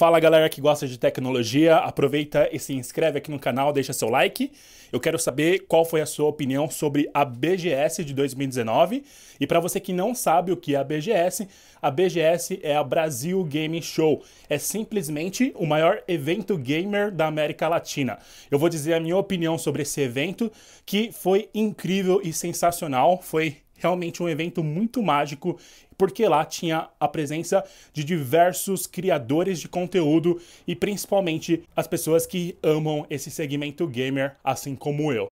Fala galera que gosta de tecnologia, aproveita e se inscreve aqui no canal, deixa seu like. Eu quero saber qual foi a sua opinião sobre a BGS de 2019. E para você que não sabe o que é a BGS, a BGS é a Brasil Game Show. É simplesmente o maior evento gamer da América Latina. Eu vou dizer a minha opinião sobre esse evento, que foi incrível e sensacional, foi realmente um evento muito mágico, porque lá tinha a presença de diversos criadores de conteúdo e principalmente as pessoas que amam esse segmento gamer, assim como eu.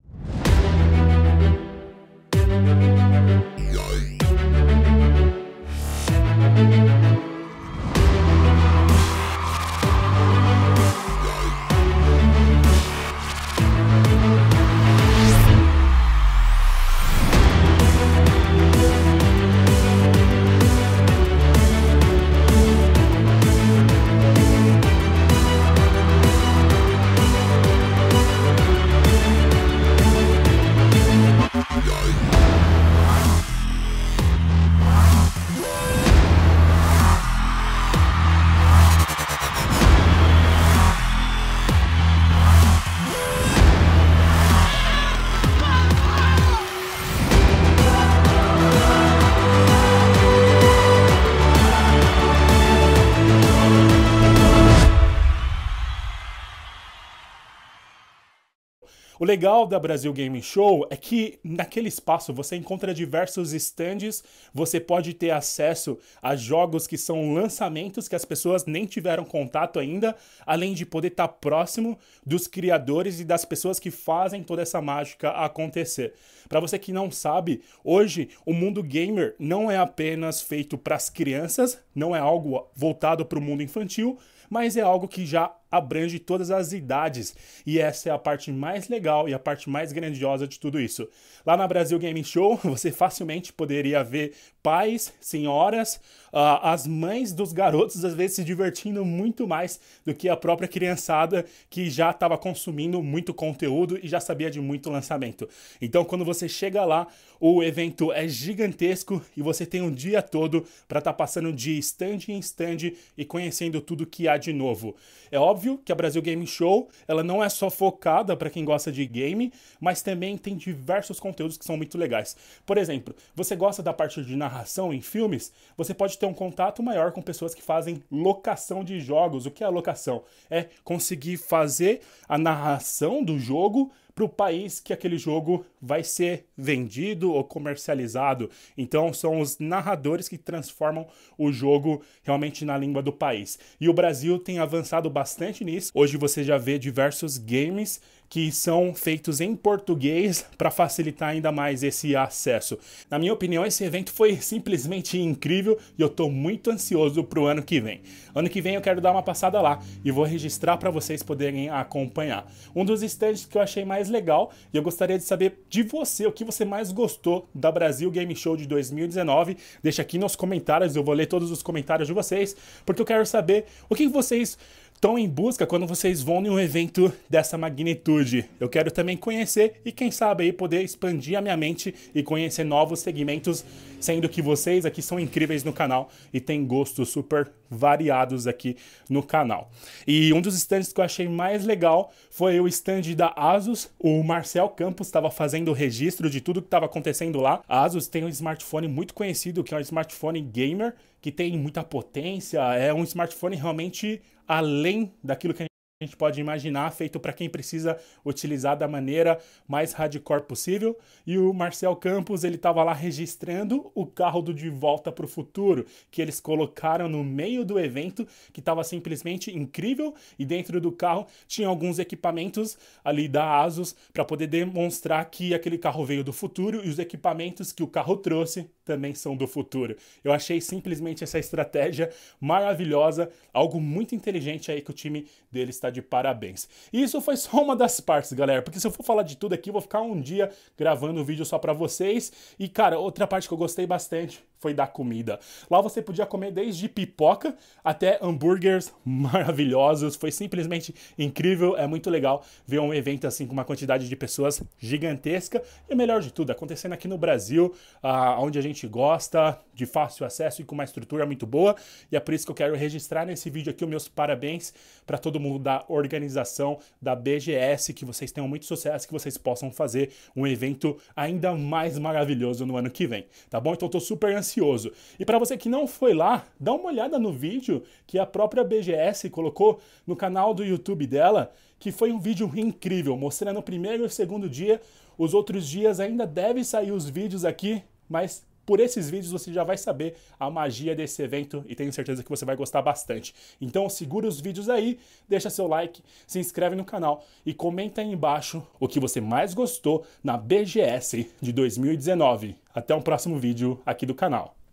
legal da Brasil Game Show é que naquele espaço você encontra diversos stands, você pode ter acesso a jogos que são lançamentos que as pessoas nem tiveram contato ainda, além de poder estar tá próximo dos criadores e das pessoas que fazem toda essa mágica acontecer. Para você que não sabe, hoje o mundo gamer não é apenas feito para as crianças, não é algo voltado para o mundo infantil, mas é algo que já abrange todas as idades. E essa é a parte mais legal e a parte mais grandiosa de tudo isso. Lá na Brasil Game Show, você facilmente poderia ver pais, senhoras, uh, as mães dos garotos às vezes se divertindo muito mais do que a própria criançada que já estava consumindo muito conteúdo e já sabia de muito lançamento. Então, quando você chega lá, o evento é gigantesco e você tem um dia todo para estar tá passando de stand em stand e conhecendo tudo que há de novo. É óbvio óbvio que a Brasil Game Show, ela não é só focada para quem gosta de game, mas também tem diversos conteúdos que são muito legais. Por exemplo, você gosta da parte de narração em filmes? Você pode ter um contato maior com pessoas que fazem locação de jogos. O que é locação? É conseguir fazer a narração do jogo para o país que aquele jogo vai ser vendido ou comercializado. Então são os narradores que transformam o jogo realmente na língua do país. E o Brasil tem avançado bastante nisso. Hoje você já vê diversos games que são feitos em português para facilitar ainda mais esse acesso. Na minha opinião, esse evento foi simplesmente incrível e eu estou muito ansioso para o ano que vem. Ano que vem eu quero dar uma passada lá e vou registrar para vocês poderem acompanhar. Um dos stands que eu achei mais legal e eu gostaria de saber de você o que você mais gostou da Brasil Game Show de 2019. Deixa aqui nos comentários, eu vou ler todos os comentários de vocês, porque eu quero saber o que vocês estão em busca quando vocês vão em um evento dessa magnitude. Eu quero também conhecer e quem sabe aí poder expandir a minha mente e conhecer novos segmentos sendo que vocês aqui são incríveis no canal e tem gostos super variados aqui no canal. E um dos stands que eu achei mais legal foi o stand da Asus. O Marcel Campos estava fazendo o registro de tudo que estava acontecendo lá. A Asus tem um smartphone muito conhecido, que é um smartphone gamer, que tem muita potência, é um smartphone realmente além daquilo que a gente a gente pode imaginar, feito para quem precisa utilizar da maneira mais hardcore possível. E o Marcel Campos, ele estava lá registrando o carro do De Volta para o Futuro, que eles colocaram no meio do evento, que estava simplesmente incrível, e dentro do carro tinha alguns equipamentos ali da Asus para poder demonstrar que aquele carro veio do futuro e os equipamentos que o carro trouxe também são do futuro. Eu achei simplesmente essa estratégia maravilhosa, algo muito inteligente aí que o time dele está está de parabéns. E isso foi só uma das partes, galera, porque se eu for falar de tudo aqui, eu vou ficar um dia gravando um vídeo só para vocês. E, cara, outra parte que eu gostei bastante foi da comida. Lá você podia comer desde pipoca até hambúrgueres maravilhosos. Foi simplesmente incrível. É muito legal ver um evento assim com uma quantidade de pessoas gigantesca. E o melhor de tudo, acontecendo aqui no Brasil, ah, onde a gente gosta, de fácil acesso e com uma estrutura muito boa. E é por isso que eu quero registrar nesse vídeo aqui os meus parabéns para todo mundo da organização da BGS, que vocês tenham muito sucesso, que vocês possam fazer um evento ainda mais maravilhoso no ano que vem, tá bom? Então eu tô super ansioso. E para você que não foi lá, dá uma olhada no vídeo que a própria BGS colocou no canal do YouTube dela, que foi um vídeo incrível, mostrando o primeiro e o segundo dia. Os outros dias ainda deve sair os vídeos aqui, mas por esses vídeos você já vai saber a magia desse evento e tenho certeza que você vai gostar bastante. Então segura os vídeos aí, deixa seu like, se inscreve no canal e comenta aí embaixo o que você mais gostou na BGS de 2019. Até o um próximo vídeo aqui do canal.